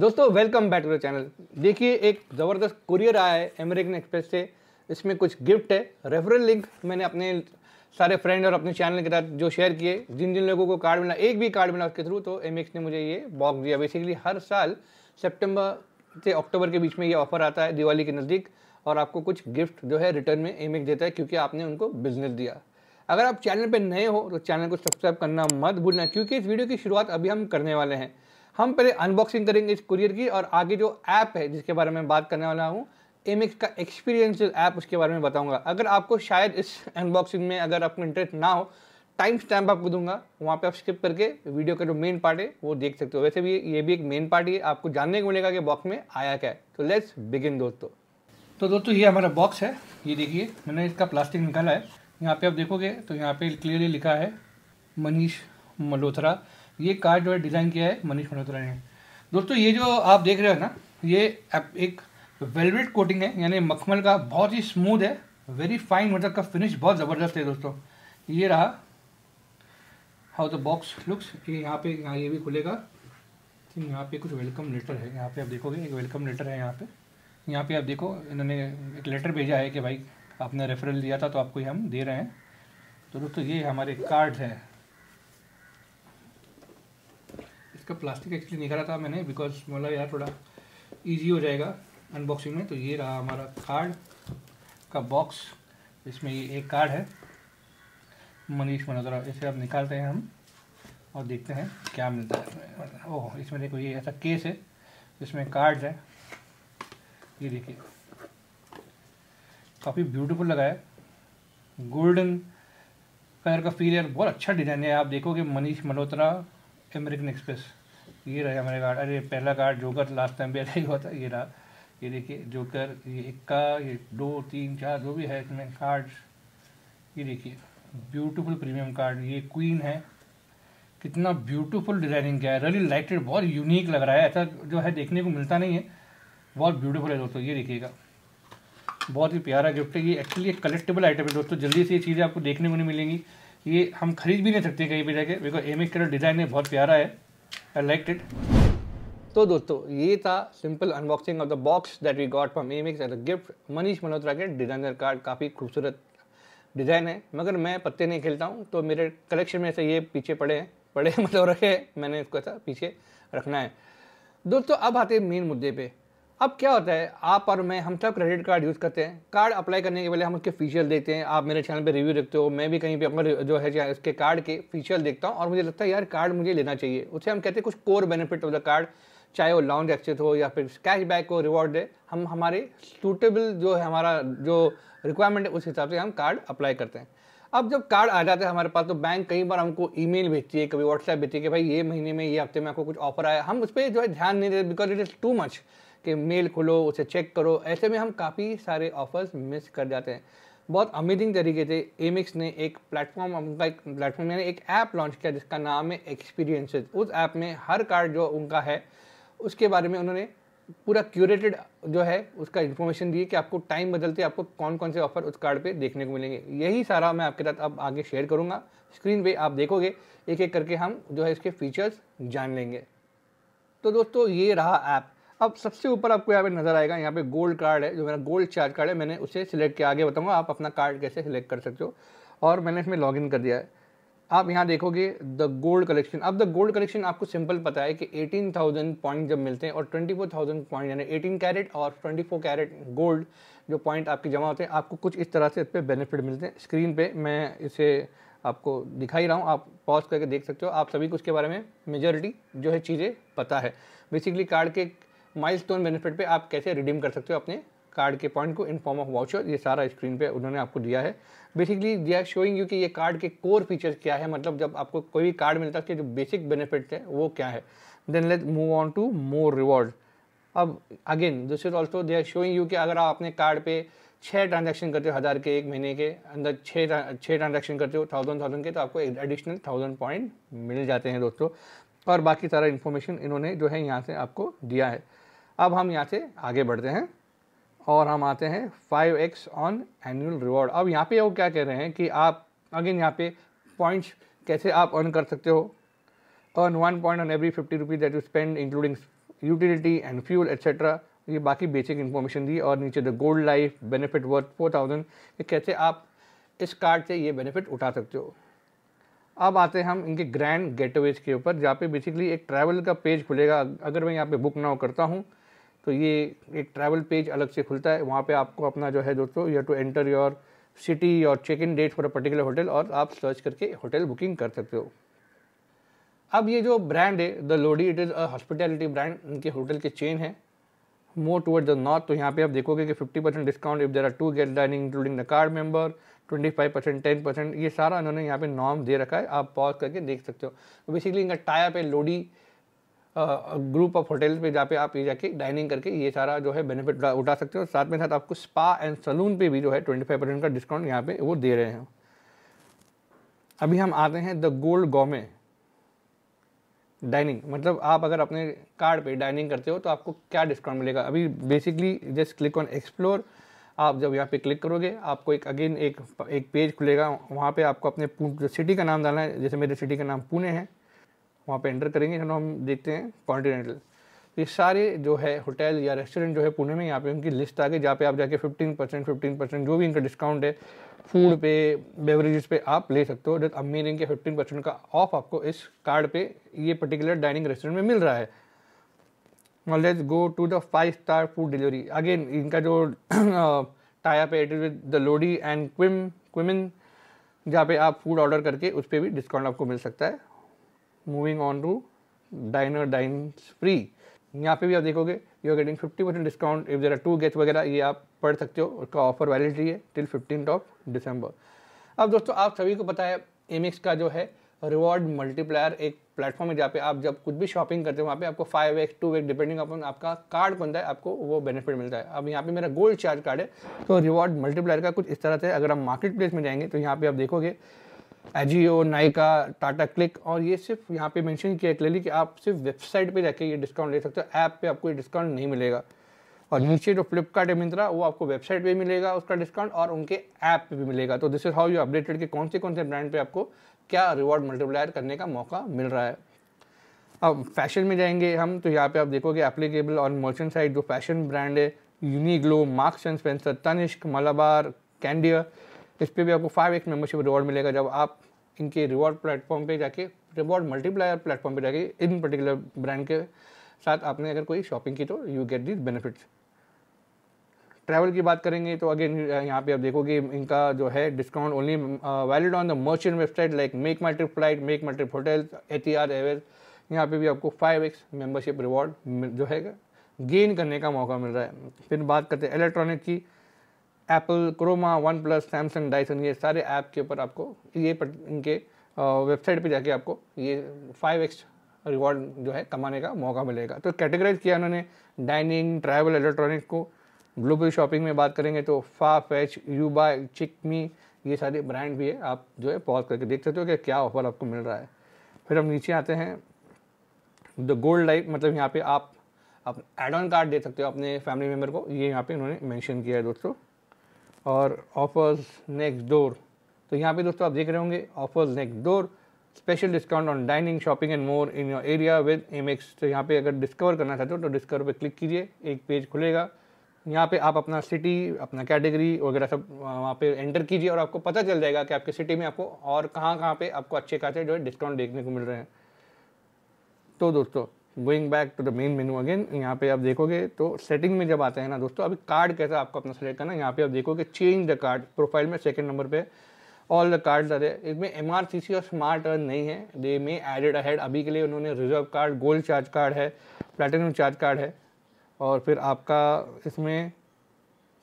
दोस्तों welcome back to the channel देखिए एक ज़बरदस्त कुरियर आया है अमेरिकन एक्सप्रेस से इसमें कुछ गिफ्ट है रेफरल लिंक मैंने अपने सारे फ्रेंड और अपने चैनल के साथ जो शेयर किए जिन जिन लोगों को कार्ड मिला एक भी कार्ड मिला उसके थ्रू तो एम ने मुझे ये बॉक्स दिया बेसिकली हर साल सेप्टेम्बर से अक्टूबर के बीच में ये ऑफर आता है दिवाली के नज़दीक और आपको कुछ गिफ्ट जो है रिटर्न में एम देता है क्योंकि आपने उनको बिजनेस दिया अगर आप चैनल पर नए हो तो चैनल को सब्सक्राइब करना मत भूलना क्योंकि इस वीडियो की शुरुआत अभी हम करने वाले हैं हम पहले अनबॉक्सिंग करेंगे इस कुरियर की और आगे जो ऐप है जिसके बारे में बात करने वाला हूँ एम का एक्सपीरियंशियल ऐप उसके बारे में बताऊँगा अगर आपको शायद इस अनबॉक्सिंग में अगर आपको इंटरेस्ट ना हो टाइम स्टैम्प आपको दूंगा वहाँ पे आप स्किप करके वीडियो का जो मेन पार्ट है वो देख सकते हो वैसे भी ये भी एक मेन पार्ट है आपको जानने को मिलेगा कि बॉक्स में आया क्या है तो लेट्स बिगिन दोस्तों तो दोस्तों ये हमारा बॉक्स है ये देखिए मैंने इसका प्लास्टिक निकाला है यहाँ पे आप देखोगे तो यहाँ पे क्लियरली लिखा है मनीष मल्होत्रा ये कार जो है डिज़ाइन किया है मनीष मल्होत्रा ने दोस्तों ये जो आप देख रहे हो ना ये एक वेलवेट कोटिंग है यानी मखमल का बहुत ही स्मूथ है वेरी फाइन मतलब का फिनिश बहुत ज़बरदस्त है दोस्तों ये रहा हाउ द बॉक्स लुक्स ये यहाँ पे यहाँ ये भी खुलेगा थिंक यहाँ पे कुछ वेलकम लेटर है यहाँ पे आप देखोगे एक वेलकम लेटर है यहाँ पे यहाँ पे आप देखो इन्होंने एक लेटर भेजा है कि भाई आपने रेफरल दिया था तो आपको ये हम दे रहे हैं तो दोस्तों ये हमारे कार्ड हैं इसका प्लास्टिक एक्चुअली निकाला था मैंने बिकॉज मतलब बोला यार थोड़ा ईजी हो जाएगा अनबॉक्सिंग में तो ये रहा हमारा कार्ड का बॉक्स इसमें ये एक कार्ड है मनीष मनोदरा इसे अब निकालते हैं हम और देखते हैं क्या मिलता है ओह इसमें देखो ये ऐसा केस है इसमें कार्ड है ये देखिए काफ़ी ब्यूटीफुल लगा है गोल्डन कलर का फील है बहुत अच्छा डिज़ाइन है आप देखोगे मनीष मल्होत्रा अमेरिकन एक्सप्रेस ये रहे हमारे कार्ड अरे पहला कार्ड जोकर लास्ट टाइम भी ऐसा ही हुआ था ये रहा ये देखिए जोकर ये इक्का ये दो तीन चार जो भी है इसमें कार्ड ये देखिए ब्यूटीफुल प्रीमियम कार्ड ये क्वीन है कितना ब्यूटीफुल डिज़ाइनिंग क्या है रियली लाइटेड बहुत यूनिक लग रहा है ऐसा जो है देखने को मिलता नहीं है बहुत ब्यूटीफुल है दोस्तों ये देखिएगा बहुत ही प्यारा गिफ्ट है ये एक्चुअली एक कलेक्टेबल आइटम है दोस्तों जल्दी से ये चीज़ें आपको देखने को नहीं मिलेंगी ये हम खरीद भी नहीं सकते कहीं भी जाके बिकॉज एम एक डिज़ाइन है बहुत प्यारा है and तो दोस्तों ये था simple unboxing of the box that we got from M X as a gift Manish Malhotra के डिज़ाइनर कार्ड काफ़ी खूबसूरत डिज़ाइन है मगर मैं पत्ते नहीं खेलता हूँ तो मेरे कलेक्शन में से ये पीछे पड़े हैं पड़े मतलब रखे मैंने इसको ऐसा पीछे रखना है दोस्तों अब आते हैं मेन मुद्दे पे अब क्या होता है आप और मैं हम सब क्रेडिट कार्ड यूज़ करते हैं कार्ड अप्लाई करने के पहले हम उसके फीचर देखते हैं आप मेरे चैनल पे रिव्यू देखते हो मैं भी कहीं पे अपने जो है उसके कार्ड के फीचर देखता हूँ और मुझे लगता है यार कार्ड मुझे लेना चाहिए उसे हम कहते हैं कुछ core benefit of the card चाहे वो लॉन्ग एक्सेस हो या फिर कैशबैक हो रिवॉर्ड दे हम हमारे सूटेबल जो है हमारा जो रिक्वायरमेंट है उस हिसाब से हम कार्ड अप्लाई करते हैं अब जब कार्ड आ जाता है हमारे पास तो बैंक कई बार हमको ईमेल भेजती है कभी व्हाट्सएप भेजती है कि भाई ये महीने में ये हफ्ते में आपको कुछ ऑफर आया हम उस पर जो है ध्यान नहीं देते because it is too much कि मेल खोलो उसे चेक करो ऐसे में हम काफ़ी सारे ऑफर्स मिस कर जाते हैं बहुत अमेजिंग तरीके से एमिक्स ने एक प्लेटफॉर्म उनका एक प्लेटफॉर्म यानी एक ऐप लॉन्च किया जिसका नाम है एक्सपीरियंसेस उस ऐप में हर कार्ड जो उनका है उसके बारे में उन्होंने पूरा क्यूरेटेड जो है उसका इन्फॉर्मेशन दिए कि आपको टाइम बदलते आपको कौन कौन से ऑफर उस कार्ड पे देखने को मिलेंगे यही सारा मैं आपके साथ अब आगे शेयर करूँगा स्क्रीन पे आप देखोगे एक एक करके हम जो है इसके फीचर्स जान लेंगे तो दोस्तों ये रहा ऐप अब सबसे ऊपर आपको यहाँ पे नज़र आएगा यहाँ पे गोल्ड कार्ड है जो मेरा गोल्ड चार्ज कार्ड है मैंने उसे सिलेक्ट किया आगे बताऊँगा आप अपना कार्ड कैसे सिलेक्ट कर सकते हो और मैंने इसमें लॉगिन कर दिया है आप यहाँ देखोगे द गोल्ड कलेक्शन अब द गोल्ड कलेक्शन आपको सिंपल पता है कि 18,000 पॉइंट जब मिलते हैं और 24,000 पॉइंट यानी 18 कैरेट और 24 कैरेट गोल्ड जो पॉइंट आपके जमा होते हैं आपको कुछ इस तरह से इस पर बेनिफिट मिलते हैं स्क्रीन पे मैं इसे आपको दिखाई रहा हूँ आप पॉज करके देख सकते हो आप सभी को उसके बारे में मेजोरिटी जो है चीज़ें पता है बेसिकली कार्ड के माइलस्टोन बेनिफिट पे आप कैसे रिडीम कर सकते हो अपने कार्ड के पॉइंट को इन फॉर्म ऑफ वाउचर ये सारा स्क्रीन पे उन्होंने आपको दिया है basically they are showing you कि ये कार्ड के कोर फीचर्स क्या है मतलब जब आपको कोई भी कार्ड मिलता है जो बेसिक बेनिफिट है वो क्या है then let move on to more reward अब again this is also they are showing you कि अगर आप अपने कार्ड पे छः ट्रांजेक्शन करते हो हज़ार के एक महीने के अंदर छः छः ट्रांजेक्शन करते हो थाउजेंड थाउजेंड के तो आपको एडिशनल थाउजेंड पॉइंट मिल जाते हैं दोस्तों और बाकी सारा इन्फॉर्मेशन इन्होंने जो है यहाँ से आपको दिया है अब हम यहाँ से आगे बढ़ते हैं और हम आते हैं five X on annual reward अब यहाँ पे वो क्या कह रहे हैं कि आप अगेन यहाँ पे पॉइंट्स कैसे आप अर्न कर सकते हो earn one point on every fifty rupees that you spend including utility and fuel etcetera ये बाकी बेसिक इन्फॉर्मेशन दी और नीचे the gold life benefit worth four thousand कैसे आप इस कार्ड से ये बेनिफिट उठा सकते हो अब आते हैं हम इनके ग्रैंड गेटवेज के ऊपर जहाँ पे बेसिकली एक ट्रैवल का पेज खुलेगा अगर मैं यहाँ पे बुक ना करता हूँ तो ये एक ट्रैवल पेज अलग से खुलता है वहाँ पे आपको अपना जो है दोस्तों you to enter your city और check in date for a particular hotel और आप सर्च करके होटल बुकिंग कर सकते हो अब ये जो ब्रांड है the Lodhi it is a hospitality brand इनके होटल के चेन है मोर टूवर्ड द नॉर्थ तो यहाँ पे आप देखोगे कि 50 percent discount if there are two get dining including the card member 25 percent ten percent ये सारा इन्होंने यहाँ पे नॉर्म दे रखा है आप पॉज करके देख सकते हो बेसिकली तो इनका टायर पे लोडी ग्रुप ऑफ होटल पे जहाँ पे आप ये जाके डाइनिंग करके ये सारा जो है बेनिफिट उठा सकते हो साथ में साथ आपको स्पा एंड सलून पे भी जो है ट्वेंटी फाइव परसेंट का डिस्काउंट यहाँ पे वो दे रहे हैं अभी हम आते हैं द गोल्ड गोमे डाइनिंग मतलब आप अगर अपने कार्ड पे डाइनिंग करते हो तो आपको क्या डिस्काउंट मिलेगा अभी basically just click on explore आप जब यहाँ पे क्लिक करोगे आपको एक अगेन एक एक पेज खुलेगा वहाँ पे आपको अपने सिटी का नाम डालना है जैसे मेरे सिटी का नाम पुणे है वहाँ पे एंटर करेंगे जो हम देखते हैं कॉन्टीनेंटल तो ये सारे जो है होटल या रेस्टोरेंट जो है पुणे में यहाँ पे उनकी लिस्ट आ गई जहाँ पे आप जाके 15 परसेंट फिफ्टीन परसेंट जो भी इनका डिस्काउंट है फूड पे बेवरेजेस पे आप ले सकते हो जब अमीरिंग के फिफ्टीन परसेंट का ऑफ आपको इस कार्ड पे ये पर्टिकुलर डाइनिंग रेस्टोरेंट में मिल रहा है let's go to the five star food delivery again इनका जो टाया पे it is with the Lodhi and Qmin Qmin जहाँ पे आप फूड ऑर्डर करके उस पर भी डिस्काउंट आपको मिल सकता है moving on to diner dine free यहाँ पे भी आप देखोगे you are getting fifty percent discount if जरा टू गेट्स वगैरह ये आप पढ़ सकते हो उसका ऑफर वैलिडिटी है टिल फिफ्टीन ऑफ दिसंबर अब दोस्तों आप सभी को पता है एम का जो है रिवॉर्ड मल्टीप्लायर एक प्लेटफॉर्म है जहाँ पे आप जब कुछ भी शॉपिंग करते हो वहाँ पे आपको five X to X depending अपन आपका कार्ड बनता है आपको वो बेनिफिट मिलता है अब यहाँ पे मेरा गोल्ड चार्ज कार्ड है तो रिवॉर्ड मल्टीप्लायर का कुछ इस तरह से अगर आप मार्केट प्लेस में जाएंगे तो यहाँ पे आप देखोगे एजियो नाइका टाटा क्लिक और ये सिर्फ यहाँ पे मेंशन किया क्लियरली कि आप सिर्फ वेबसाइट पे जाके ये डिस्काउंट ले सकते हो ऐप पे आपको ये डिस्काउंट नहीं मिलेगा और नीचे जो फ्लिपकार्ट मिंत्रा वो आपको वेबसाइट पे मिलेगा उसका डिस्काउंट और उनके ऐप पे भी मिलेगा तो this is how you updated कि कौन से कौन से ब्रांड पे आपको क्या रिवॉर्ड मल्टीप्लायर करने का मौका मिल रहा है अब फैशन में जाएंगे हम तो यहाँ पे आप देखोगे एप्लीकेबल और मर्चेंट साइड जो फैशन ब्रांड है Uniqlo Marks and Spencer Tanishq Malabar Candere तो इस पर भी आपको फाइव एक्स मेंबरशिप रिवॉर्ड मिलेगा जब आप इनके रिवॉर्ड प्लेटफॉर्म पे जाके रिवॉर्ड मल्टीप्लायर प्लेटफॉर्म पे जाके इन पर्टिकुलर ब्रांड के साथ आपने अगर कोई शॉपिंग की तो you get this benefits travel की बात करेंगे तो अगेन यहाँ पे आप देखोगे इनका जो है discount only valid on the merchant website like MakeMyTrip flight MakeMyTrip hotel Qatar Airways यहाँ पे भी आपको फाइव एक्स मेम्बरशिप रिवॉर्ड जो है गेन करने का मौका मिल रहा है फिर बात करते हैं इलेक्ट्रॉनिक की Apple Croma OnePlus Samsung Dyson ये सारे ऐप के ऊपर आपको ये इनके वेबसाइट पे जाके आपको ये फाइव एक्स रिवॉर्ड जो है कमाने का मौका मिलेगा तो कैटेगराइज किया उन्होंने डाइनिंग ट्रैवल इलेक्ट्रॉनिक्स को ग्लोबल शॉपिंग में बात करेंगे तो फा फैच यूबा चिकमी ये सारे ब्रांड भी है आप जो है पॉज करके देख सकते हो कि क्या ऑफर आपको मिल रहा है फिर हम नीचे आते हैं द गोल्ड लाइफ मतलब यहाँ पे आप आप एड ऑन कार्ड दे सकते हो अपने फैमिली मेम्बर को ये यहाँ पे इन्होंने मेंशन किया है दोस्तों और ऑफर्स नेक्स्ट डोर तो यहाँ पे दोस्तों आप देख रहे होंगे offers next door special discount on dining shopping and more in your area with M तो यहाँ पे अगर डिस्कवर करना चाहते हो तो डिस्कवर पे क्लिक कीजिए एक पेज खुलेगा यहाँ पे आप अपना सिटी अपना कैटेगरी वगैरह सब वहाँ पे एंटर कीजिए और आपको पता चल जाएगा कि आपके सिटी में आपको और कहाँ कहाँ पे आपको अच्छे खासे जो है डिस्काउंट देखने को मिल रहे हैं तो दोस्तों going back to the main menu again यहाँ पे आप देखोगे तो सेटिंग में जब आते हैं ना दोस्तों अभी कार्ड कैसा आपको अपना सेलेक्ट करना यहाँ पे आप देखोगे चेंज द कार्ड प्रोफाइल में सेकंड नंबर पे ऑल द कार्ड अरे इसमें एम आर सी सी और स्मार्ट अर्न नहीं है दे मे एडेड अहेड अभी के लिए उन्होंने reserve card gold charge card है प्लेटिनम चार्ज कार्ड है और फिर आपका इसमें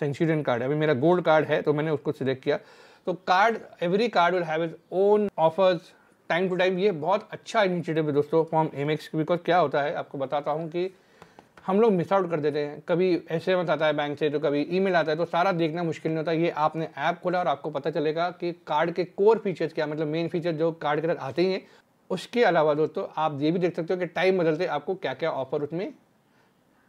सेंचुरियन कार्ड है अभी मेरा गोल्ड कार्ड है तो मैंने उसको सिलेक्ट किया तो card every card will have is own offers time to time ये बहुत अच्छा इनिशिएटिव है दोस्तों फॉर्म एम एक्स बिकॉज क्या होता है आपको बताता हूँ कि हम लोग मिस आउट कर देते हैं कभी एस मत आता है बैंक से तो कभी ईमेल आता है तो सारा देखना मुश्किल नहीं होता ये आपने ऐप खोला और आपको पता चलेगा कि कार्ड के कोर फीचर्स क्या मतलब मेन फीचर जो कार्ड के अंदर आते ही हैं उसके अलावा दोस्तों आप ये भी देख सकते हो कि टाइम बदलते आपको क्या क्या ऑफर उसमें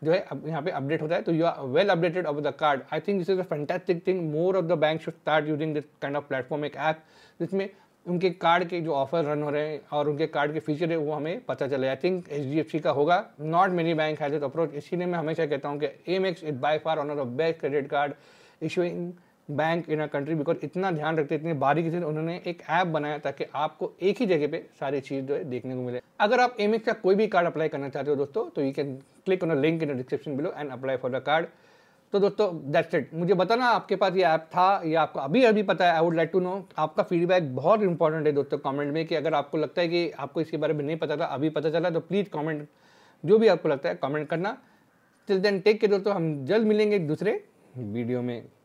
जो है अब यहाँ पे अपडेट होता है तो you are well updated of the card I think this is a fantastic thing more of the bank should start using this kind of platform एक ऐप जिसमें उनके कार्ड के जो ऑफर रन हो रहे हैं और उनके कार्ड के फीचर है वो हमें पता चले I think H D F C का होगा not many bank has approach इसीलिए मैं हमेशा कहता हूँ कि M X it by far honour of best credit card issuing bank in a country because इतना ध्यान रखते इतनी बारीकी से उन्होंने एक ऐप बनाया ताकि आपको एक ही जगह पे सारी चीज़ जो है देखने को मिले अगर आप एम का कोई भी कार्ड अप्लाई करना चाहते हो दोस्तों तो you can click on a link in description below and apply for the card तो दोस्तों दैट्स इट मुझे बताना आपके पास ये ऐप था या आपको अभी अभी पता है I would like to know आपका फीडबैक बहुत इंपॉर्टेंट है दोस्तों कमेंट में कि अगर आपको लगता है कि आपको इसके बारे में नहीं पता था अभी पता चला तो प्लीज़ कमेंट जो भी आपको लगता है कमेंट करना टिल देन टेक के दोस्तों हम जल्द मिलेंगे दूसरे वीडियो में